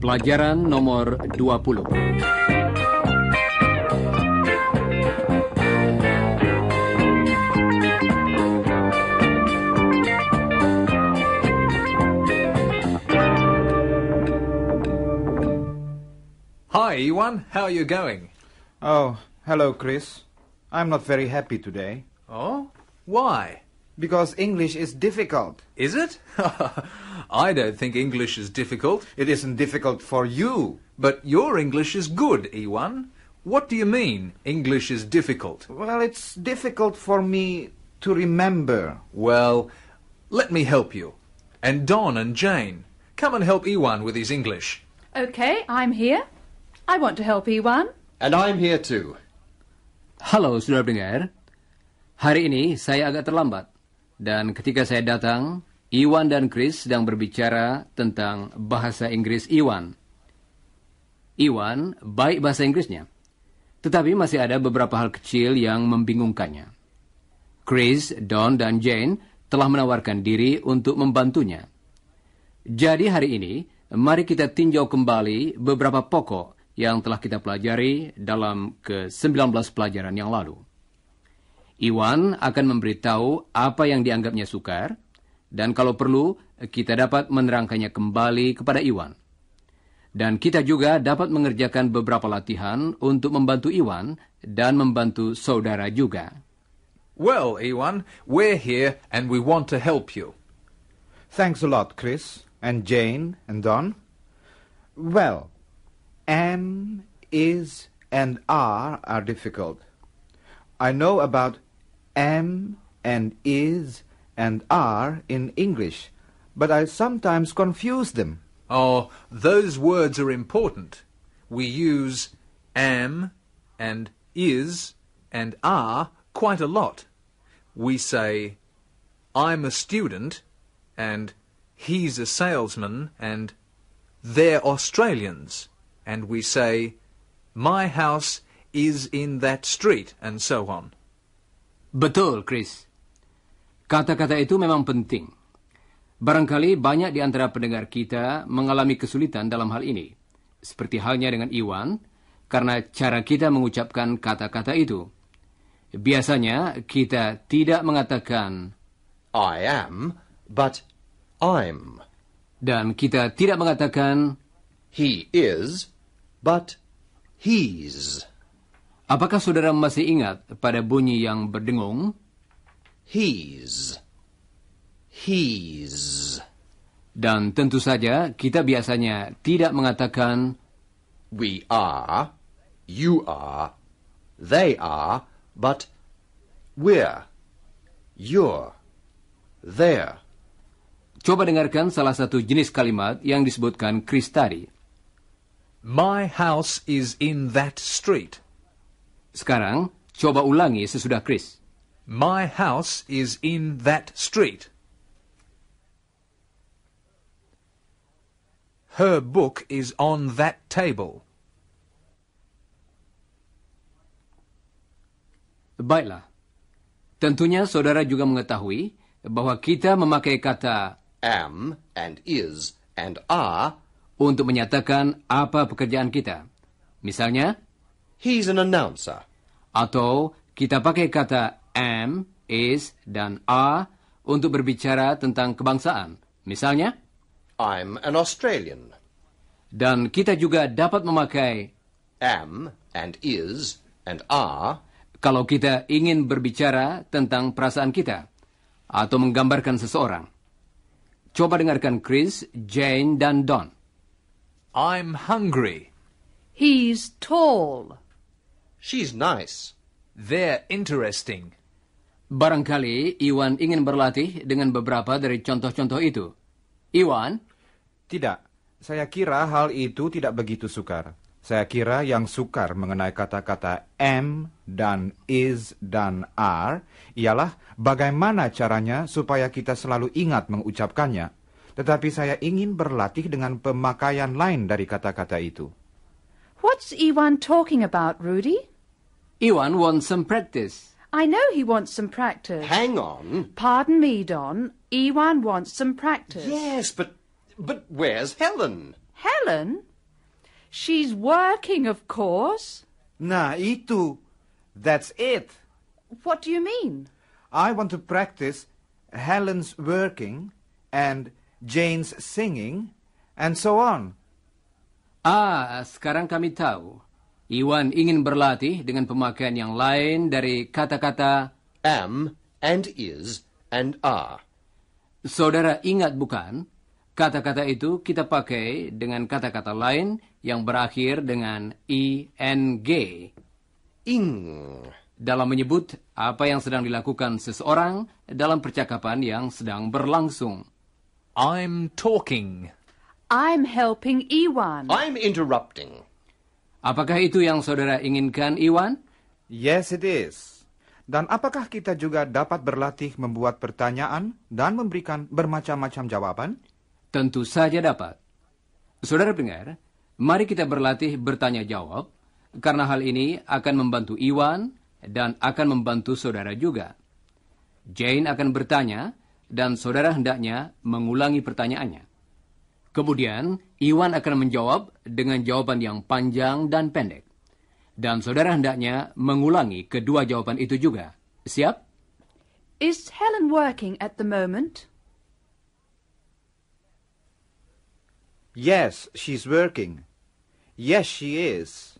Pelajaran nomor 20 Hi Iwan, how are you going? Oh, Hello, Chris. I'm not very happy today. Oh? Why? Because English is difficult. Is it? I don't think English is difficult. It isn't difficult for you. But your English is good, Ewan. What do you mean, English is difficult? Well, it's difficult for me to remember. Well, let me help you. And Don and Jane, come and help Ewan with his English. OK, I'm here. I want to help Ewan. And I'm here too. Halo, sudah dengar? Hari ini saya agak terlambat. Dan ketika saya datang, Iwan dan Chris sedang berbicara tentang bahasa Inggris Iwan. Iwan baik bahasa Inggrisnya. Tetapi masih ada beberapa hal kecil yang membingungkannya. Chris, Don, dan Jane telah menawarkan diri untuk membantunya. Jadi hari ini, mari kita tinjau kembali beberapa pokok yang telah kita pelajari dalam ke-19 pelajaran yang lalu. Iwan akan memberitahu apa yang dianggapnya sukar, dan kalau perlu, kita dapat menerangkannya kembali kepada Iwan. Dan kita juga dapat mengerjakan beberapa latihan untuk membantu Iwan dan membantu saudara juga. Well, Iwan, we're here and we want to help you. Thanks a lot, Chris, and Jane, and Don. Well, am, is, and are are difficult. I know about am and is and are in English, but I sometimes confuse them. Oh, those words are important. We use am and is and are quite a lot. We say, I'm a student, and he's a salesman, and they're Australians. and we say, My house is in that street, and so on. Betul, Chris. Kata-kata itu memang penting. Barangkali banyak di antara pendengar kita mengalami kesulitan dalam hal ini. Seperti halnya dengan Iwan, karena cara kita mengucapkan kata-kata itu. Biasanya kita tidak mengatakan I am, but I'm. Dan kita tidak mengatakan He is, but he's. Apakah saudara masih ingat pada bunyi yang berdengung? he's, he's? Dan tentu saja kita biasanya tidak mengatakan we are, you are, they are, but we're, you're, they're. Coba dengarkan salah satu jenis kalimat yang disebutkan Chris tadi. My house is in that street. Sekarang, coba ulangi sesudah Chris. My house is in that street. Her book is on that table. Baiklah. Tentunya saudara juga mengetahui bahwa kita memakai kata am and is and are untuk menyatakan apa pekerjaan kita. Misalnya, He's an announcer. Atau kita pakai kata am, is, dan are untuk berbicara tentang kebangsaan. Misalnya, I'm an Australian. Dan kita juga dapat memakai am and is and are kalau kita ingin berbicara tentang perasaan kita atau menggambarkan seseorang. Coba dengarkan Chris, Jane, dan Don. I'm hungry. He's tall. She's nice. They're interesting. Barangkali Iwan ingin berlatih dengan beberapa dari contoh-contoh itu. Iwan? Tidak. Saya kira hal itu tidak begitu sukar. Saya kira yang sukar mengenai kata-kata am dan is dan are ialah bagaimana caranya supaya kita selalu ingat mengucapkannya. tetapi saya ingin berlatih dengan pemakaian lain dari kata-kata itu. What's Iwan talking about, Rudy? Iwan wants some practice. I know he wants some practice. Hang on. Pardon me, Don. Iwan wants some practice. Yes, but but where's Helen? Helen? She's working, of course. Nah, itu. That's it. What do you mean? I want to practice Helen's working and Jane's singing, and so on. Ah, sekarang kami tahu. Iwan ingin berlatih dengan pemakaian yang lain dari kata-kata am and is and are. Saudara ingat bukan? Kata-kata itu kita pakai dengan kata-kata lain yang berakhir dengan ing. Ing. Dalam menyebut apa yang sedang dilakukan seseorang dalam percakapan yang sedang berlangsung. I'm talking. I'm helping Iwan. I'm interrupting. Apakah itu yang saudara inginkan, Iwan? Yes, it is. Dan apakah kita juga dapat berlatih membuat pertanyaan dan memberikan bermacam-macam jawaban? Tentu saja dapat. Saudara pendengar, mari kita berlatih bertanya jawab, karena hal ini akan membantu Iwan dan akan membantu saudara juga. Jane akan bertanya, dan saudara hendaknya mengulangi pertanyaannya. Kemudian, Iwan akan menjawab dengan jawaban yang panjang dan pendek. Dan saudara hendaknya mengulangi kedua jawaban itu juga. Siap? Is Helen working at the moment? Yes, she's working. Yes, she is.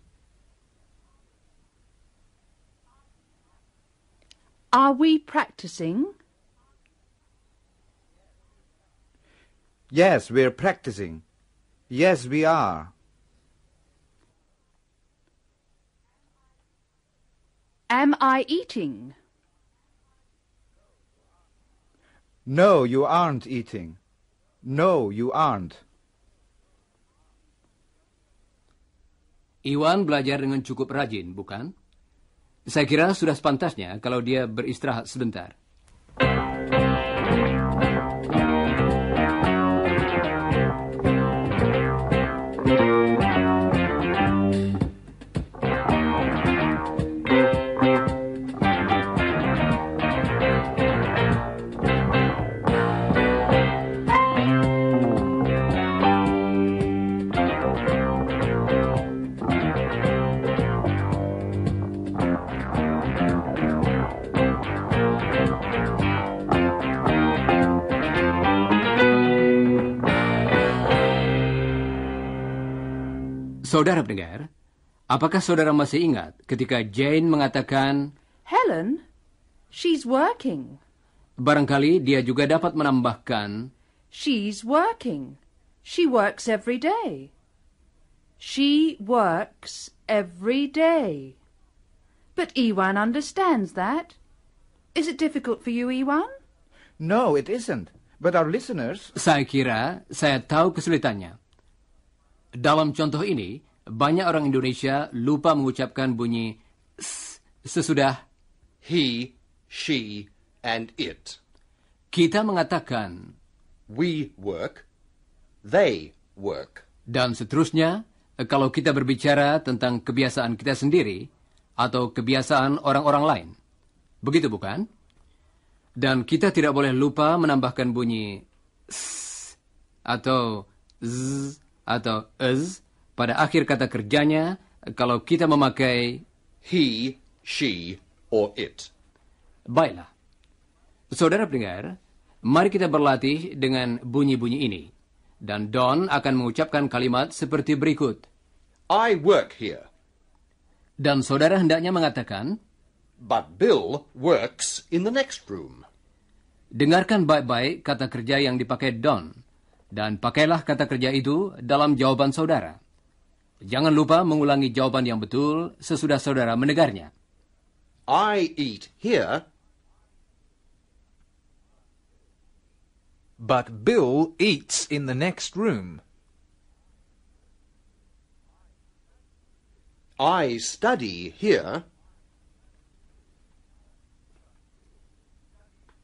Are we practicing? Yes, we're practicing. Yes, we are. Am I eating? No, you aren't eating. No, you aren't. Iwan belajar dengan cukup rajin, bukan? Saya kira sudah sepantasnya kalau dia beristirahat sebentar. Saudara pendengar, apakah saudara masih ingat ketika Jane mengatakan, Helen, she's working. Barangkali dia juga dapat menambahkan, She's working. She works every day. She works every day. But Iwan understands that. Is it difficult for you, Iwan? No, it isn't. But our listeners... Saya kira saya tahu kesulitannya. Dalam contoh ini, banyak orang Indonesia lupa mengucapkan bunyi s sesudah he, she, and it. Kita mengatakan we work, they work. Dan seterusnya, kalau kita berbicara tentang kebiasaan kita sendiri atau kebiasaan orang-orang lain. Begitu bukan? Dan kita tidak boleh lupa menambahkan bunyi s atau z atau is pada akhir kata kerjanya kalau kita memakai he, she, or it. Baiklah. Saudara pendengar, mari kita berlatih dengan bunyi-bunyi ini. Dan Don akan mengucapkan kalimat seperti berikut. I work here. Dan saudara hendaknya mengatakan, But Bill works in the next room. Dengarkan baik-baik kata kerja yang dipakai Don. Dan pakailah kata kerja itu dalam jawaban saudara. Jangan lupa mengulangi jawaban yang betul sesudah saudara mendengarnya. I eat here. But Bill eats in the next room. I study here.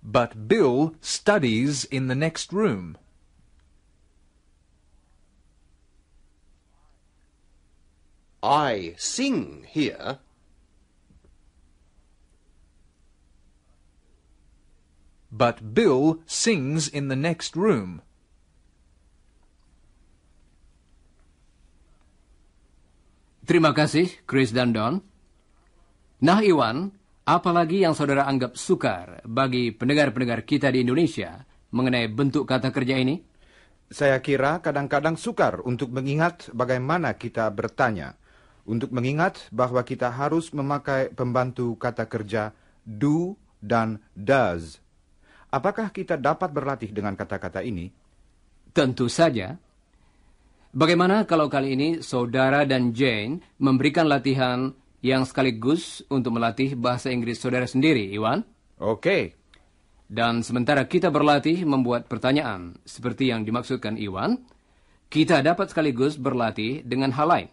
But Bill studies in the next room. I sing here. But Bill sings in the next room. Terima kasih, Chris dan Don. Nah, Iwan, apalagi yang saudara anggap sukar bagi pendengar-pendengar kita di Indonesia mengenai bentuk kata kerja ini? Saya kira kadang-kadang sukar untuk mengingat bagaimana kita bertanya untuk mengingat bahwa kita harus memakai pembantu kata kerja do dan does. Apakah kita dapat berlatih dengan kata-kata ini? Tentu saja. Bagaimana kalau kali ini saudara dan Jane memberikan latihan yang sekaligus untuk melatih bahasa Inggris saudara sendiri, Iwan? Oke. Dan sementara kita berlatih membuat pertanyaan seperti yang dimaksudkan Iwan, kita dapat sekaligus berlatih dengan hal lain.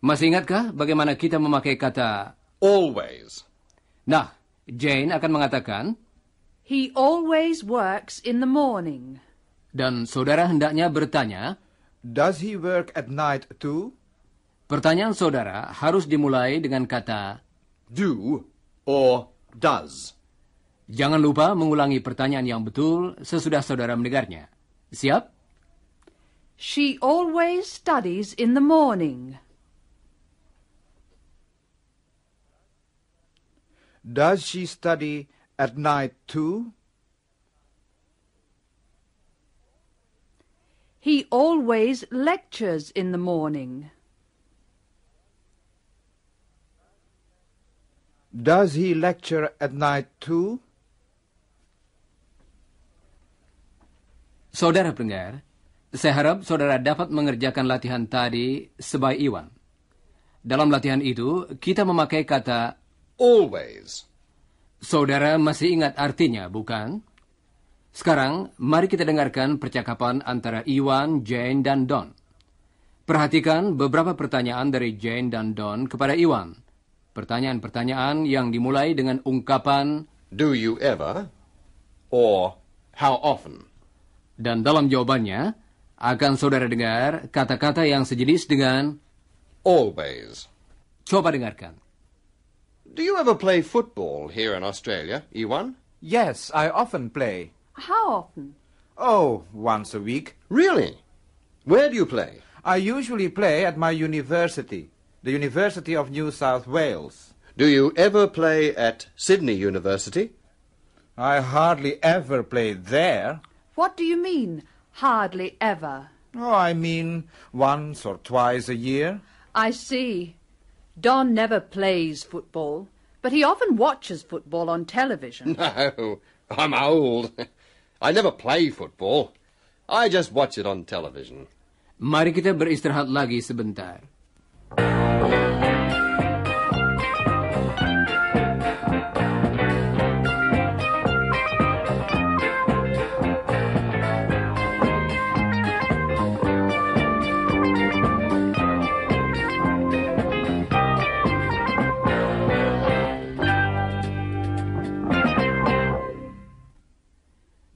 Masih ingatkah bagaimana kita memakai kata always? Nah, Jane akan mengatakan He always works in the morning. Dan saudara hendaknya bertanya Does he work at night too? Pertanyaan saudara harus dimulai dengan kata do or does. Jangan lupa mengulangi pertanyaan yang betul sesudah saudara mendengarnya. Siap? She always studies in the morning. Does she study at night too? He always lectures in the morning. Does he lecture at night too? Saudara pendengar, saya harap saudara dapat mengerjakan latihan tadi sebaik Iwan. Dalam latihan itu, kita memakai kata Always. Saudara masih ingat artinya, bukan? Sekarang, mari kita dengarkan percakapan antara Iwan, Jane, dan Don. Perhatikan beberapa pertanyaan dari Jane dan Don kepada Iwan. Pertanyaan-pertanyaan yang dimulai dengan ungkapan Do you ever? Or how often? Dan dalam jawabannya, akan saudara dengar kata-kata yang sejenis dengan Always. Coba dengarkan. Do you ever play football here in Australia, Ewan? Yes, I often play. How often? Oh, once a week. Really? Where do you play? I usually play at my university, the University of New South Wales. Do you ever play at Sydney University? I hardly ever play there. What do you mean, hardly ever? Oh, I mean once or twice a year. I see. Don never plays football, but he often watches football on television. No, I'm old. I never play football. I just watch it on television. Mari kita beristirahat lagi sebentar.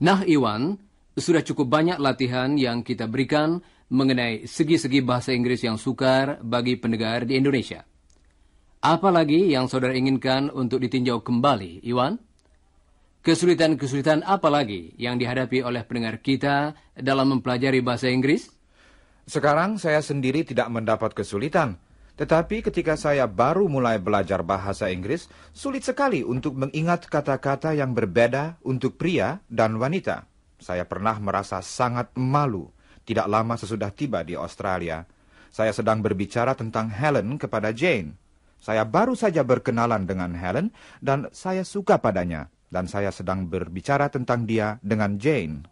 Nah Iwan, sudah cukup banyak latihan yang kita berikan mengenai segi-segi bahasa Inggris yang sukar bagi pendengar di Indonesia. Apalagi yang saudara inginkan untuk ditinjau kembali, Iwan? Kesulitan-kesulitan apa lagi yang dihadapi oleh pendengar kita dalam mempelajari bahasa Inggris? Sekarang saya sendiri tidak mendapat kesulitan tetapi ketika saya baru mulai belajar bahasa Inggris, sulit sekali untuk mengingat kata-kata yang berbeda untuk pria dan wanita. Saya pernah merasa sangat malu tidak lama sesudah tiba di Australia. Saya sedang berbicara tentang Helen kepada Jane. Saya baru saja berkenalan dengan Helen dan saya suka padanya dan saya sedang berbicara tentang dia dengan Jane.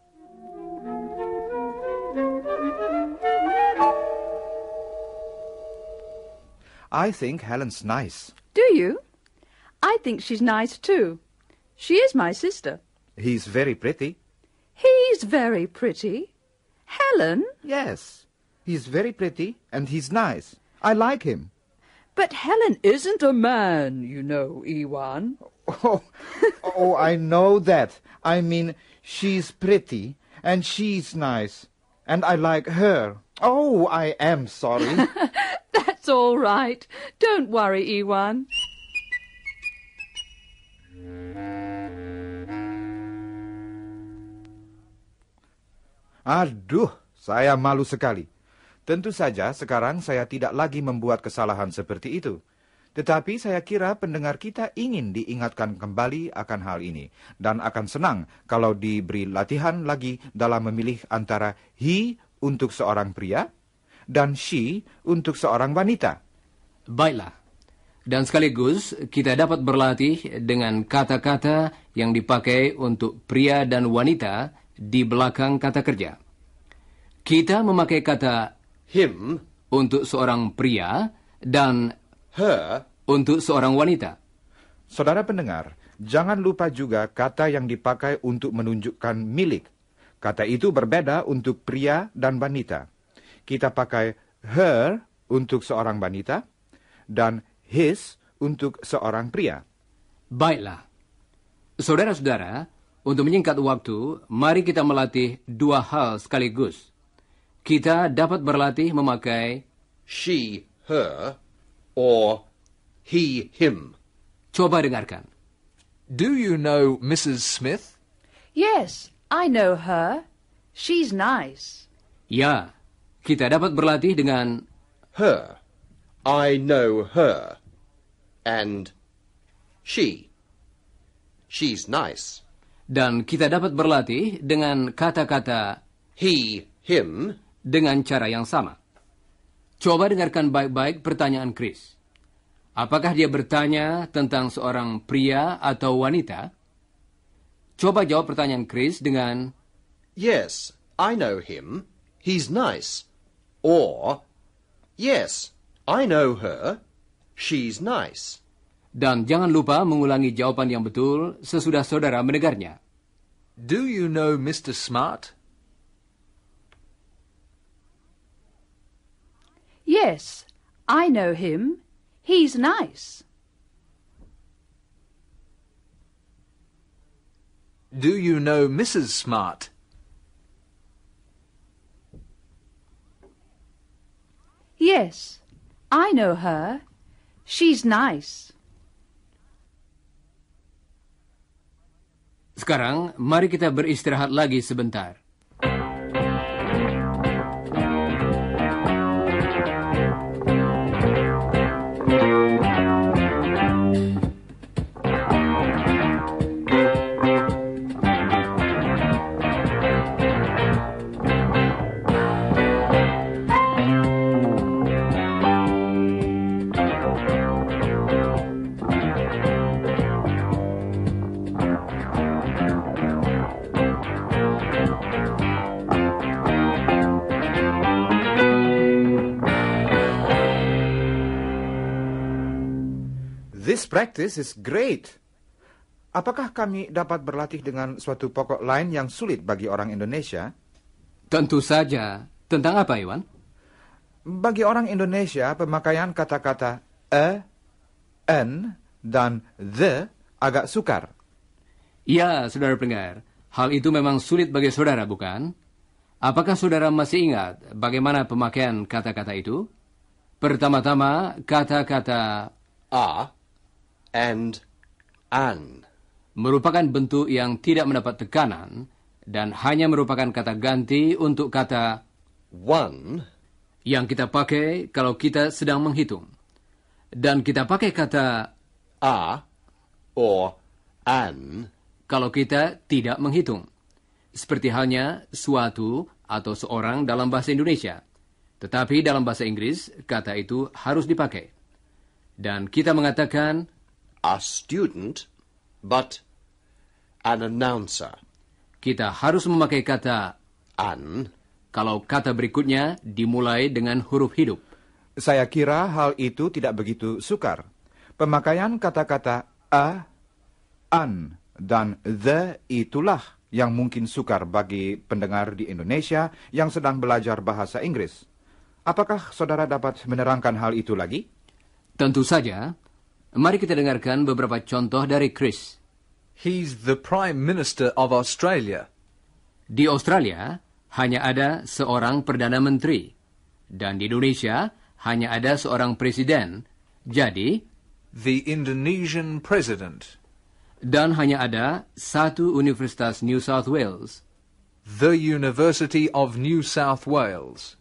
I think Helen's nice. Do you? I think she's nice too. She is my sister. He's very pretty. He's very pretty. Helen? Yes. He's very pretty and he's nice. I like him. But Helen isn't a man, you know, Iwan. Oh, oh, I know that. I mean, she's pretty and she's nice. And I like her. Oh, I am sorry. That's all right. Don't worry, Ewan. Aduh, saya malu sekali. Tentu saja sekarang saya tidak lagi membuat kesalahan seperti itu. Tetapi saya kira pendengar kita ingin diingatkan kembali akan hal ini dan akan senang kalau diberi latihan lagi dalam memilih antara he untuk seorang pria dan she untuk seorang wanita. Baiklah. Dan sekaligus kita dapat berlatih dengan kata-kata yang dipakai untuk pria dan wanita di belakang kata kerja. Kita memakai kata him untuk seorang pria dan her untuk seorang wanita. Saudara pendengar, jangan lupa juga kata yang dipakai untuk menunjukkan milik. Kata itu berbeda untuk pria dan wanita. Kita pakai her untuk seorang wanita dan his untuk seorang pria. Baiklah. Saudara-saudara, untuk menyingkat waktu, mari kita melatih dua hal sekaligus. Kita dapat berlatih memakai she, her, or he, him. Coba dengarkan. Do you know Mrs. Smith? Yes, I know her. She's nice. Ya, kita dapat berlatih dengan her. I know her. And she. She's nice. Dan kita dapat berlatih dengan kata-kata he, him dengan cara yang sama. Coba dengarkan baik-baik pertanyaan Chris. Apakah dia bertanya tentang seorang pria atau wanita? Coba jawab pertanyaan Chris dengan Yes, I know him. He's nice. Or, yes, I know her. She's nice. Dan jangan lupa mengulangi jawaban yang betul sesudah saudara mendengarnya. Do you know Mr. Smart? Yes, I know him. He's nice. Do you know Mrs. Smart? Yes, I know her. She's nice. Sekarang, mari kita beristirahat lagi sebentar. This practice is great. Apakah kami dapat berlatih dengan suatu pokok lain yang sulit bagi orang Indonesia? Tentu saja. Tentang apa, Iwan? Bagi orang Indonesia, pemakaian kata-kata e, n, dan the agak sukar. Ya, saudara pendengar. Hal itu memang sulit bagi saudara, bukan? Apakah saudara masih ingat bagaimana pemakaian kata-kata itu? Pertama-tama, kata-kata a and an merupakan bentuk yang tidak mendapat tekanan dan hanya merupakan kata ganti untuk kata one yang kita pakai kalau kita sedang menghitung. Dan kita pakai kata a or an kalau kita tidak menghitung. Seperti halnya suatu atau seorang dalam bahasa Indonesia. Tetapi dalam bahasa Inggris, kata itu harus dipakai. Dan kita mengatakan a student, but an announcer. Kita harus memakai kata an kalau kata berikutnya dimulai dengan huruf hidup. Saya kira hal itu tidak begitu sukar. Pemakaian kata-kata a, an, dan the itulah yang mungkin sukar bagi pendengar di Indonesia yang sedang belajar bahasa Inggris. Apakah saudara dapat menerangkan hal itu lagi? Tentu saja. Mari kita dengarkan beberapa contoh dari Chris. He's the Prime Minister of Australia. Di Australia hanya ada seorang perdana menteri dan di Indonesia hanya ada seorang presiden. Jadi, the Indonesian president dan hanya ada satu universitas New South Wales. The University of New South Wales.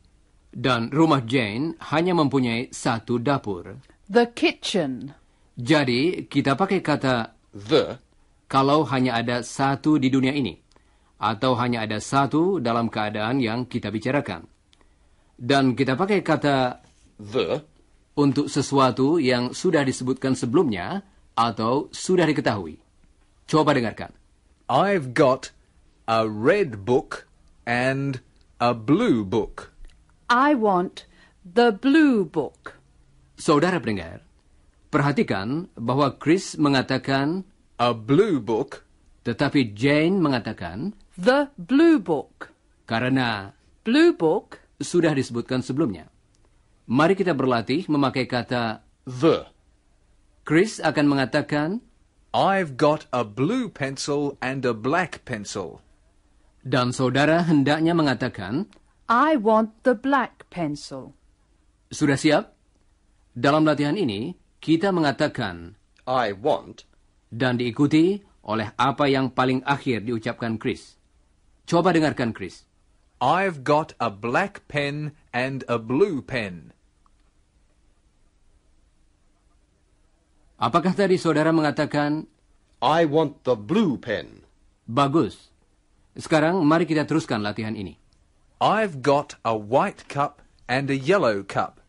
Dan rumah Jane hanya mempunyai satu dapur. The kitchen. Jadi, kita pakai kata the kalau hanya ada satu di dunia ini, atau hanya ada satu dalam keadaan yang kita bicarakan. Dan kita pakai kata the untuk sesuatu yang sudah disebutkan sebelumnya atau sudah diketahui. Coba dengarkan. I've got a red book and a blue book. I want the blue book. Saudara pendengar, Perhatikan bahwa Chris mengatakan a blue book, tetapi Jane mengatakan the blue book. Karena blue book sudah disebutkan sebelumnya. Mari kita berlatih memakai kata the. Chris akan mengatakan I've got a blue pencil and a black pencil. Dan saudara hendaknya mengatakan I want the black pencil. Sudah siap? Dalam latihan ini, kita mengatakan I want dan diikuti oleh apa yang paling akhir diucapkan Chris. Coba dengarkan Chris. I've got a black pen and a blue pen. Apakah tadi saudara mengatakan I want the blue pen? Bagus. Sekarang mari kita teruskan latihan ini. I've got a white cup and a yellow cup.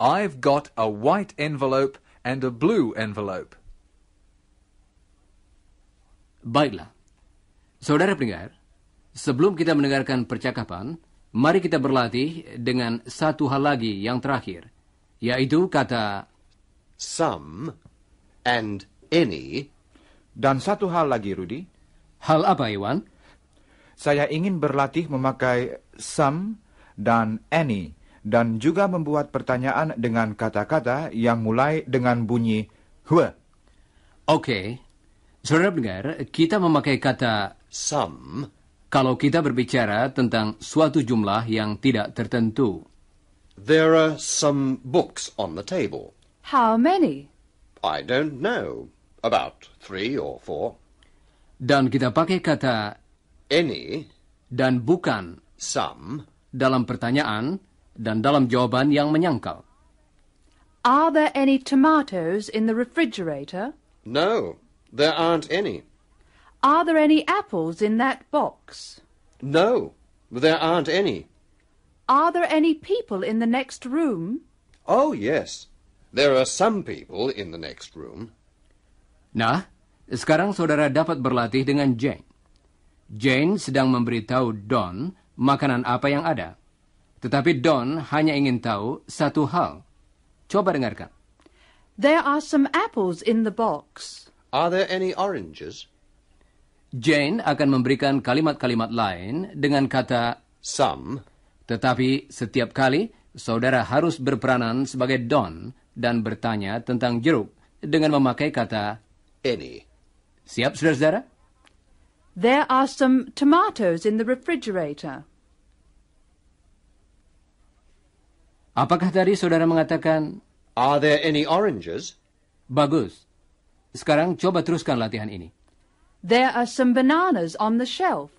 I've got a white envelope and a blue envelope. Baiklah. Saudara pendengar, sebelum kita mendengarkan percakapan, mari kita berlatih dengan satu hal lagi yang terakhir, yaitu kata some and any. Dan satu hal lagi, Rudy. Hal apa, Iwan? Saya ingin berlatih memakai some dan any dan juga membuat pertanyaan dengan kata-kata yang mulai dengan bunyi hwe. Oke, okay. saudara pendengar, kita memakai kata some kalau kita berbicara tentang suatu jumlah yang tidak tertentu. There are some books on the table. How many? I don't know. About three or four. Dan kita pakai kata any dan bukan some dalam pertanyaan dan dalam jawaban yang menyangkal. Are there any tomatoes in the refrigerator? No, there aren't any. Are there any apples in that box? No, there aren't any. Are there any people in the next room? Oh, yes. There are some people in the next room. Nah, sekarang saudara dapat berlatih dengan Jane. Jane sedang memberitahu Don makanan apa yang ada. Tetapi Don hanya ingin tahu satu hal. Coba dengarkan. There are some apples in the box. Are there any oranges? Jane akan memberikan kalimat-kalimat lain dengan kata some. Tetapi setiap kali saudara harus berperanan sebagai Don dan bertanya tentang jeruk dengan memakai kata any. Siap, saudara-saudara? There are some tomatoes in the refrigerator. Apakah tadi saudara mengatakan... Are there any oranges? Bagus. Sekarang coba teruskan latihan ini. There are some bananas on the shelf.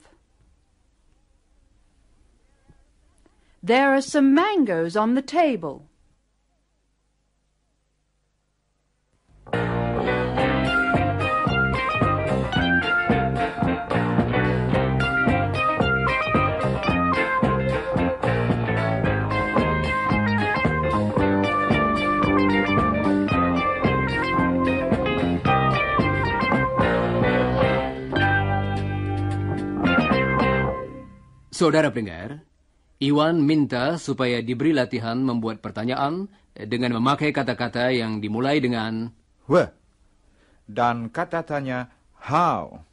There are some mangoes on the table. Saudara pendengar, Iwan minta supaya diberi latihan membuat pertanyaan dengan memakai kata-kata yang dimulai dengan "we" dan kata tanya "how".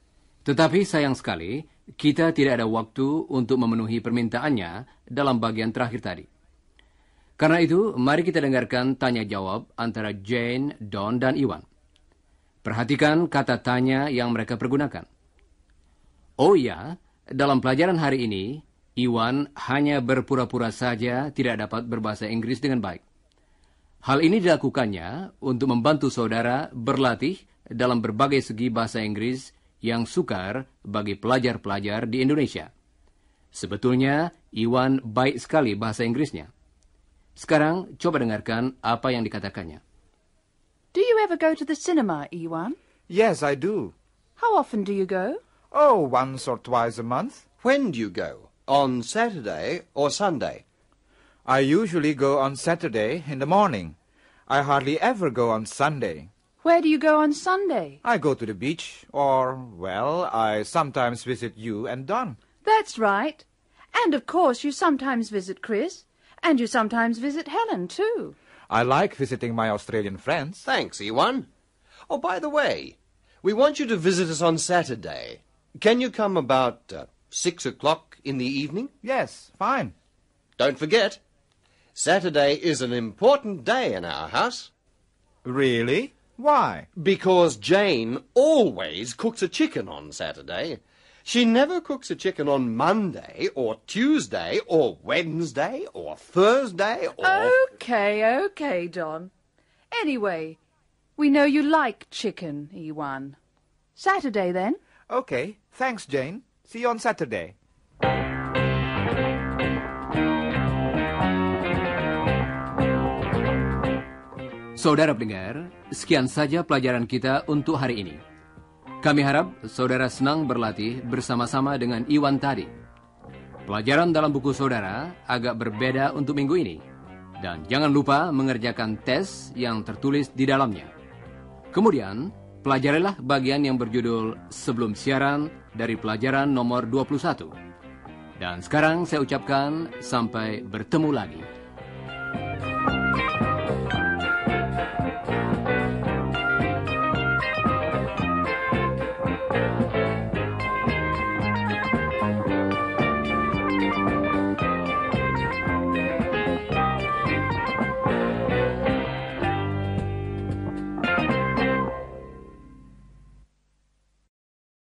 Tetapi sayang sekali, kita tidak ada waktu untuk memenuhi permintaannya dalam bagian terakhir tadi. Karena itu, mari kita dengarkan tanya jawab antara Jane, Don, dan Iwan. Perhatikan kata tanya yang mereka pergunakan. Oh ya, dalam pelajaran hari ini, Iwan hanya berpura-pura saja tidak dapat berbahasa Inggris dengan baik. Hal ini dilakukannya untuk membantu saudara berlatih dalam berbagai segi bahasa Inggris yang sukar bagi pelajar-pelajar di Indonesia. Sebetulnya, Iwan baik sekali bahasa Inggrisnya. Sekarang, coba dengarkan apa yang dikatakannya. Do you ever go to the cinema, Iwan? Yes, I do. How often do you go? Oh, once or twice a month. When do you go? On Saturday or Sunday? I usually go on Saturday in the morning. I hardly ever go on Sunday. Where do you go on Sunday? I go to the beach, or, well, I sometimes visit you and Don. That's right. And, of course, you sometimes visit Chris, and you sometimes visit Helen, too. I like visiting my Australian friends. Thanks, Ewan. Oh, by the way, we want you to visit us on Saturday. Can you come about uh, six o'clock in the evening? Yes, fine. Don't forget, Saturday is an important day in our house. Really? Why? Because Jane always cooks a chicken on Saturday. She never cooks a chicken on Monday or Tuesday or Wednesday or Thursday or. Okay, okay, Don. Anyway, we know you like chicken, Ewan. Saturday then? Okay. Thanks, Jane. See you on Saturday. Saudara pendengar, sekian saja pelajaran kita untuk hari ini. Kami harap saudara senang berlatih bersama-sama dengan Iwan tadi. Pelajaran dalam buku saudara agak berbeda untuk minggu ini. Dan jangan lupa mengerjakan tes yang tertulis di dalamnya. Kemudian, pelajarilah bagian yang berjudul Sebelum Siaran dari pelajaran nomor 21. Dan sekarang saya ucapkan sampai bertemu lagi.